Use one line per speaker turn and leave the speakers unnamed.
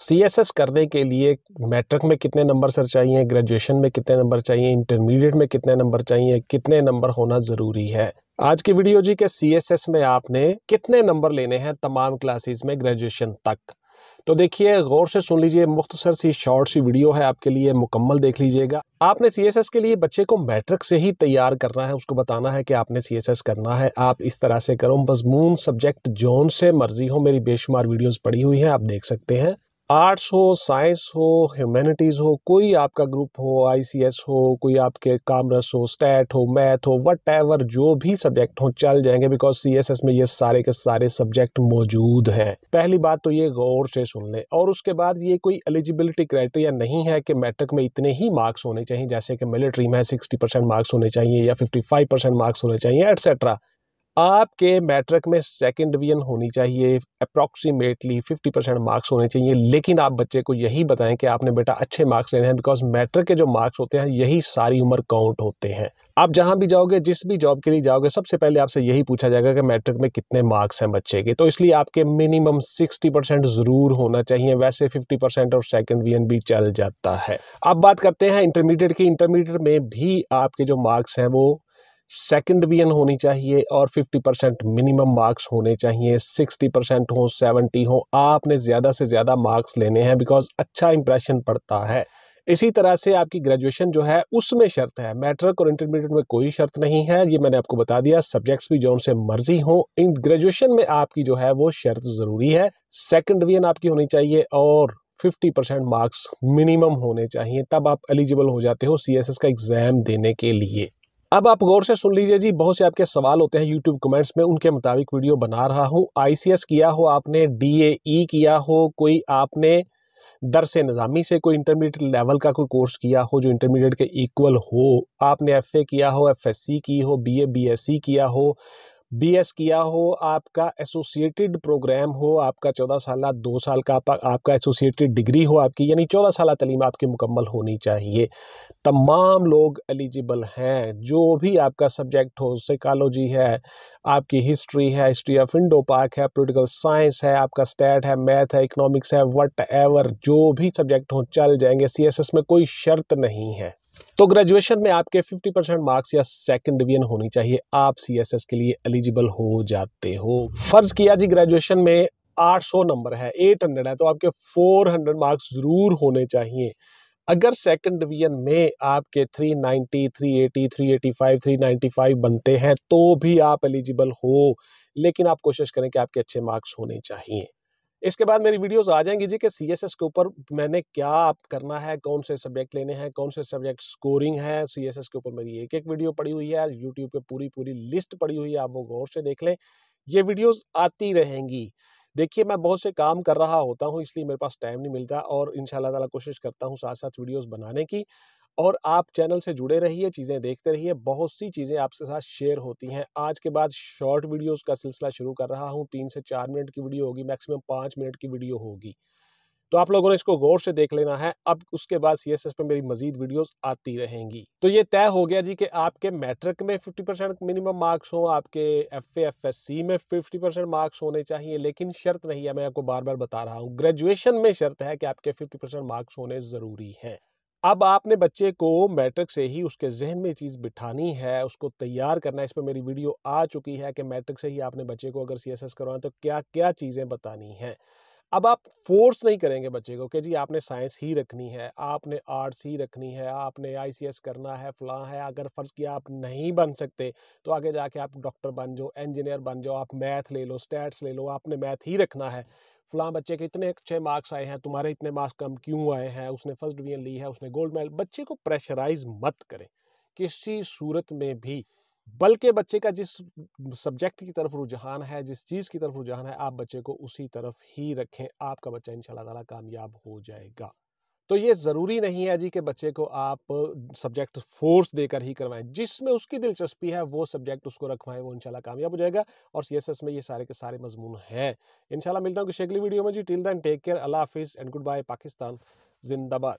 C S S करने के लिए मैट्रिक में कितने नंबर सर चाहिए ग्रेजुएशन में कितने नंबर चाहिए इंटरमीडिएट में कितने नंबर चाहिए कितने नंबर होना ज़रूरी है आज की वीडियो जी के सी एस एस में आपने कितने नंबर लेने हैं तमाम क्लासेस में ग्रेजुएशन तक तो देखिए गौर से सुन लीजिए मुख्तसर सी शॉर्ट सी वीडियो है आपके लिए मुकम्मल देख लीजिएगा आपने सी एस एस के लिए बच्चे को मैट्रिक से ही तैयार करना है उसको बताना है कि आपने सी एस एस करना है आप इस तरह से करो मजमून सब्जेक्ट जोन से मर्जी हो मेरी बेशुमार वीडियोज़ पड़ी हुई हैं आप देख सकते हैं आर्ट्स हो साइंस हो ह्यूमैनिटीज़ हो कोई आपका ग्रुप हो आईसीएस हो कोई आपके कामर्स हो स्टैट हो मैथ हो वट जो भी सब्जेक्ट हो चल जाएंगे बिकॉज सीएसएस में ये सारे के सारे सब्जेक्ट मौजूद हैं पहली बात तो ये गौर से सुन लें और उसके बाद ये कोई एलिजिबिलिटी क्राइटेरिया नहीं है कि मैट्रिक में इतने ही मार्क्स होने चाहिए जैसे कि मिलिट्री में सिक्सटी मार्क्स होने चाहिए या फिफ्टी मार्क्स होने चाहिए एट्सेट्रा आपके मैट्रिक में सेकंड डिवीजन होनी चाहिए अप्रॉक्सीमेटली 50 परसेंट मार्क्स होने चाहिए लेकिन आप बच्चे को यही बताएं कि आपने बेटा अच्छे मार्क्स लेने हैं बिकॉज मैट्रिक के जो मार्क्स होते हैं यही सारी उम्र काउंट होते हैं आप जहां भी जाओगे जिस भी जॉब के लिए जाओगे सबसे पहले आपसे यही पूछा जाएगा कि मैट्रिक में कितने मार्क्स हैं बच्चे के तो इसलिए आपके मिनिमम सिक्सटी परसेंट ज़रूर होना चाहिए वैसे फिफ्टी परसेंट और सेकेंड डिवीजन भी चल जाता है अब बात करते हैं इंटरमीडिएट की इंटरमीडिएट में भी आपके जो मार्क्स हैं वो सेकंड डिवीजन होनी चाहिए और 50 परसेंट मिनिमम मार्क्स होने चाहिए 60 परसेंट हो 70 हो आपने ज़्यादा से ज़्यादा मार्क्स लेने हैं बिकॉज अच्छा इंप्रेशन पड़ता है इसी तरह से आपकी ग्रेजुएशन जो है उसमें शर्त है मैट्रिक और इंटरमीडिएट में कोई शर्त नहीं है ये मैंने आपको बता दिया सब्जेक्ट्स भी जो उनसे मर्जी हो इन ग्रेजुएशन में आपकी जो है वो शर्त ज़रूरी है सेकंड डिवीजन आपकी होनी चाहिए और 50 परसेंट मार्क्स मिनिमम होने चाहिए तब आप एलिजिबल हो जाते हो सी का एग्ज़ाम देने के लिए अब आप गौर से सुन लीजिए जी बहुत से आपके सवाल होते हैं यूट्यूब कमेंट्स में उनके मुताबिक वीडियो बना रहा हूँ आई किया हो आपने डी e किया हो कोई आपने दर से निज़ामी से कोई इंटरमीडिएट लेवल का कोई कोर्स किया हो जो इंटरमीडिएट के इक्वल हो आपने एफ़ किया हो एफ़ की हो बी ए किया हो बीएस किया हो आपका एसोसिएटेड प्रोग्राम हो आपका चौदह साल दो साल का आपका एसोसिएटेड डिग्री हो आपकी यानी चौदह साल तलीम आपकी मुकम्मल होनी चाहिए तमाम लोग एलिजिबल हैं जो भी आपका सब्जेक्ट हो साइकालोजी है आपकी हिस्ट्री है हिस्ट्री ऑफ इंडो पाक है पोलिटिकल साइंस है आपका स्टैट है मैथ है इकनॉमिक्स है वट एवर जो भी सब्जेक्ट हो चल जाएंगे सी में कोई शर्त नहीं है तो ग्रेजुएशन में आपके 50 परसेंट मार्क्स या सेकंड डिवीजन होनी चाहिए आप सी के लिए एलिजिबल हो जाते हो फर्ज किया जी ग्रेजुएशन में 800 नंबर है 800 है तो आपके 400 मार्क्स ज़रूर होने चाहिए अगर सेकंड डिवीजन में आपके 390, 380, 385, 395 बनते हैं तो भी आप एलिजिबल हो लेकिन आप कोशिश करें कि आपके अच्छे मार्क्स होने चाहिए इसके बाद मेरी वीडियोस आ जाएंगी जी कि सी एस एस के ऊपर मैंने क्या आप करना है कौन से सब्जेक्ट लेने हैं कौन से सब्जेक्ट स्कोरिंग है सी एस एस के ऊपर मेरी एक एक वीडियो पड़ी हुई है यूट्यूब पे पूरी पूरी लिस्ट पड़ी हुई है आप वो गौर से देख लें ये वीडियोज़ आती रहेंगी देखिए मैं बहुत से काम कर रहा होता हूँ इसलिए मेरे पास टाइम नहीं मिलता और इन शाला कोशिश करता हूँ साथ साथ वीडियोज़ बनाने की और आप चैनल से जुड़े रहिए चीज़ें देखते रहिए बहुत सी चीज़ें आपके साथ शेयर होती हैं आज के बाद शॉर्ट वीडियोस का सिलसिला शुरू कर रहा हूँ तीन से चार मिनट की वीडियो होगी मैक्सिमम पाँच मिनट की वीडियो होगी तो आप लोगों ने इसको गौर से देख लेना है अब उसके बाद सी एस एस मेरी मजीद वीडियोस आती रहेंगी तो ये तय हो गया जी कि आपके मैट्रिक में 50 परसेंट मिनिमम मार्क्स हों आपके एफ एफ एस सी में 50 परसेंट मार्क्स होने चाहिए लेकिन शर्त नहीं है मैं आपको बार बार बता रहा हूँ ग्रेजुएशन में शर्त है कि आपके 50 परसेंट मार्क्स होने ज़रूरी हैं अब आपने बच्चे को मैट्रिक से ही उसके जहन में चीज़ बिठानी है उसको तैयार करना है इस पर मेरी वीडियो आ चुकी है कि मैट्रिक से ही आपने बच्चे को अगर एस करवाना तो क्या क्या चीज़ें बतानी हैं अब आप फोर्स नहीं करेंगे बच्चे को कि जी आपने साइंस ही रखनी है आपने आर्ट्स ही रखनी है आपने आईसीएस करना है फलां है अगर फ़र्ज़ किया आप नहीं बन सकते तो आगे जाके आप डॉक्टर बन जाओ इंजीनियर बन जाओ आप मैथ ले लो स्टैट्स ले लो आपने मैथ ही रखना है फलां बच्चे के इतने अच्छे मार्क्स आए हैं तुम्हारे इतने मार्क्स कम क्यों आए हैं उसने फर्स्ट डिवीजन ली है उसने गोल्ड मेडल बच्चे को प्रेशराइज मत करें किसी सूरत में भी बल्कि बच्चे का जिस सब्जेक्ट की तरफ रुझान है जिस चीज़ की तरफ रुझान है आप बच्चे को उसी तरफ ही रखें आपका बच्चा इन ताला कामयाब हो जाएगा तो ये ज़रूरी नहीं है जी कि बच्चे को आप सब्जेक्ट फोर्स देकर ही करवाएं जिसमें उसकी दिलचस्पी है वो सब्जेक्ट उसको रखवाएं वो इंशाल्लाह कामयाब हो जाएगा और सी में ये सारे के सारे मजमून हैं इंशाल्लाह मिलता हूँ किसी अगली वीडियो में जी टिल दैन टेक केयर अल्लाह हाफिज़ एंड गुड बाय पाकिस्तान जिंदाबाद